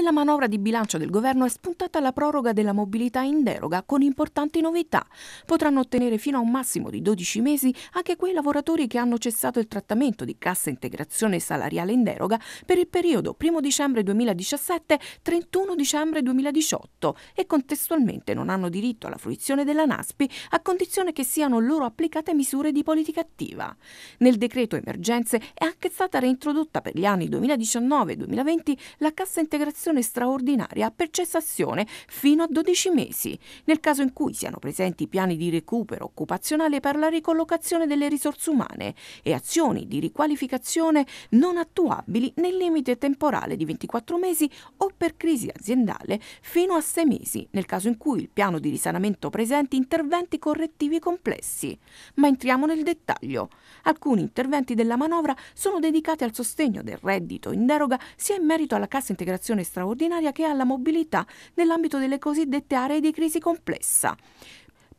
Nella manovra di bilancio del governo è spuntata la proroga della mobilità in deroga con importanti novità. Potranno ottenere fino a un massimo di 12 mesi anche quei lavoratori che hanno cessato il trattamento di cassa integrazione salariale in deroga per il periodo 1 dicembre 2017-31 dicembre 2018 e contestualmente non hanno diritto alla fruizione della NASPI a condizione che siano loro applicate misure di politica attiva. Nel decreto emergenze è anche stata reintrodotta per gli anni 2019-2020 la cassa integrazione detenzione straordinaria per cessazione fino a 12 mesi, nel caso in cui siano presenti piani di recupero occupazionale per la ricollocazione delle risorse umane e azioni di riqualificazione non attuabili nel limite temporale di 24 mesi o per crisi aziendale fino a 6 mesi, nel caso in cui il piano di risanamento presenti interventi correttivi complessi. Ma entriamo nel dettaglio. Alcuni interventi della manovra sono dedicati al sostegno del reddito in deroga sia in merito alla cassa integrazione straordinaria che ha la mobilità nell'ambito delle cosiddette aree di crisi complessa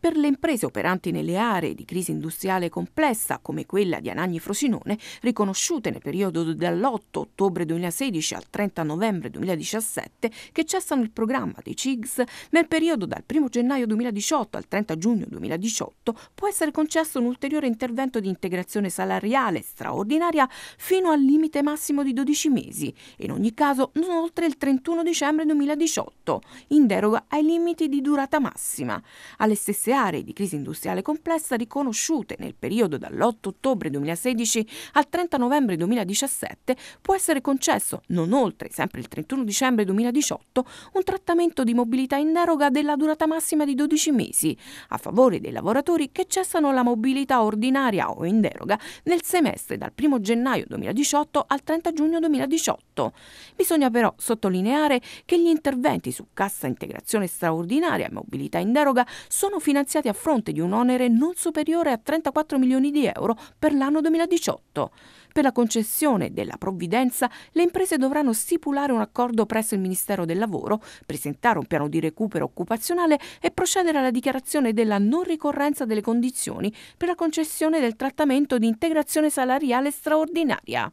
per le imprese operanti nelle aree di crisi industriale complessa come quella di Anagni Frosinone, riconosciute nel periodo dall'8 ottobre 2016 al 30 novembre 2017, che cessano il programma dei CIGS, nel periodo dal 1 gennaio 2018 al 30 giugno 2018 può essere concesso un ulteriore intervento di integrazione salariale straordinaria fino al limite massimo di 12 mesi e in ogni caso non oltre il 31 dicembre 2018, in deroga ai limiti di durata massima. Alle stesse industriale e di crisi industriale complessa riconosciute nel periodo dall'8 ottobre 2016 al 30 novembre 2017 può essere concesso, non oltre sempre il 31 dicembre 2018, un trattamento di mobilità in deroga della durata massima di 12 mesi a favore dei lavoratori che cessano la mobilità ordinaria o in deroga nel semestre dal 1 gennaio 2018 al 30 giugno 2018. Bisogna però sottolineare che gli interventi su cassa integrazione straordinaria e mobilità in deroga sono finanziati finanziati a fronte di un onere non superiore a 34 milioni di euro per l'anno 2018. 2018. Per la concessione della provvidenza le imprese dovranno stipulare un accordo presso il Ministero del Lavoro, presentare un piano di recupero occupazionale e procedere alla dichiarazione della non ricorrenza delle condizioni per la concessione del trattamento di integrazione salariale straordinaria.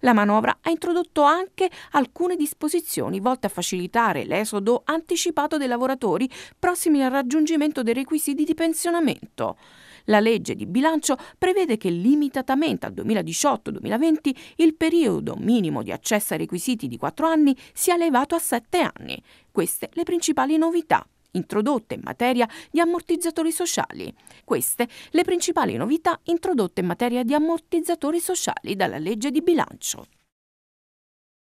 La manovra ha introdotto anche alcune disposizioni volte a facilitare l'esodo anticipato dei lavoratori prossimi al raggiungimento dei requisiti di pensionamento. La legge di bilancio prevede che limitatamente al 2018-2020 il periodo minimo di accesso ai requisiti di 4 anni sia elevato a 7 anni. Queste le principali novità introdotte in materia di ammortizzatori sociali. Queste le principali novità introdotte in materia di ammortizzatori sociali dalla legge di bilancio.